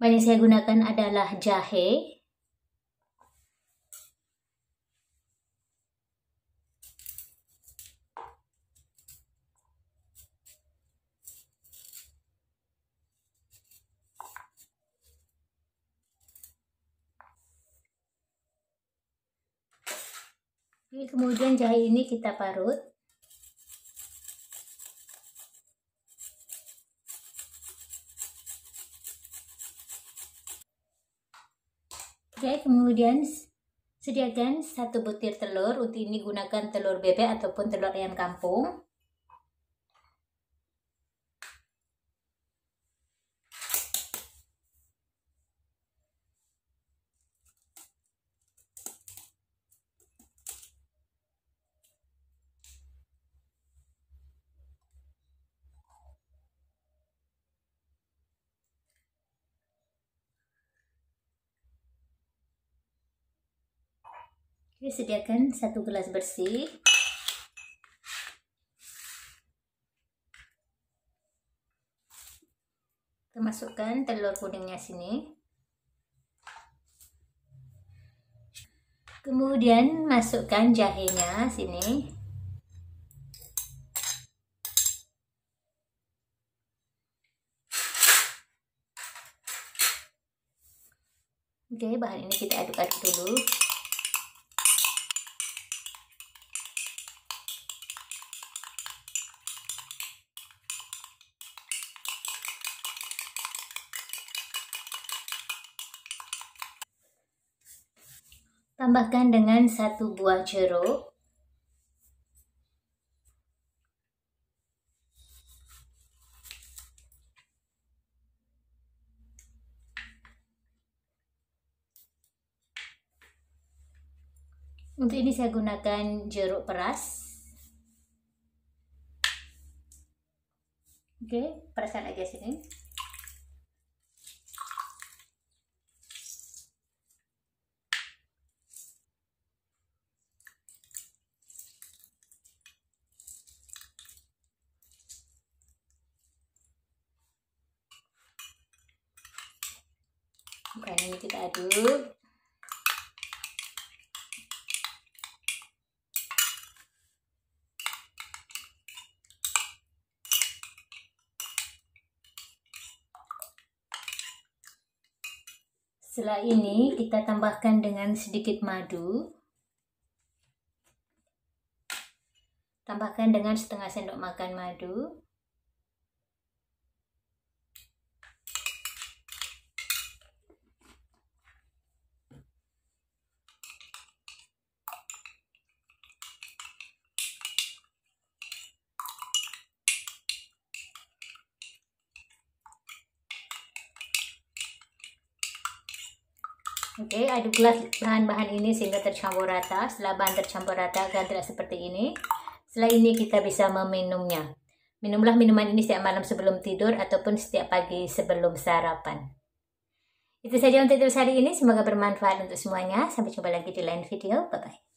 bahan yang saya gunakan adalah jahe kemudian jahe ini kita parut Oke, kemudian sediakan satu butir telur. Untuk ini gunakan telur bebek ataupun telur ayam kampung. Jadi sediakan satu gelas bersih. Kita masukkan telur kuningnya sini. Kemudian masukkan jahenya sini. Oke, bahan ini kita aduk-aduk dulu. Tambahkan dengan satu buah jeruk. Untuk ini saya gunakan jeruk peras. Oke, okay, peraskan aja sini. ukurannya ini kita aduk Setelah ini kita tambahkan dengan sedikit madu. Tambahkan dengan setengah sendok makan madu. Oke, okay, aduklah bahan-bahan ini sehingga tercampur rata. Setelah bahan tercampur rata agar tidak seperti ini. Setelah ini kita bisa meminumnya. Minumlah minuman ini setiap malam sebelum tidur ataupun setiap pagi sebelum sarapan. Itu saja untuk tips hari ini. Semoga bermanfaat untuk semuanya. Sampai jumpa lagi di lain video. Bye-bye.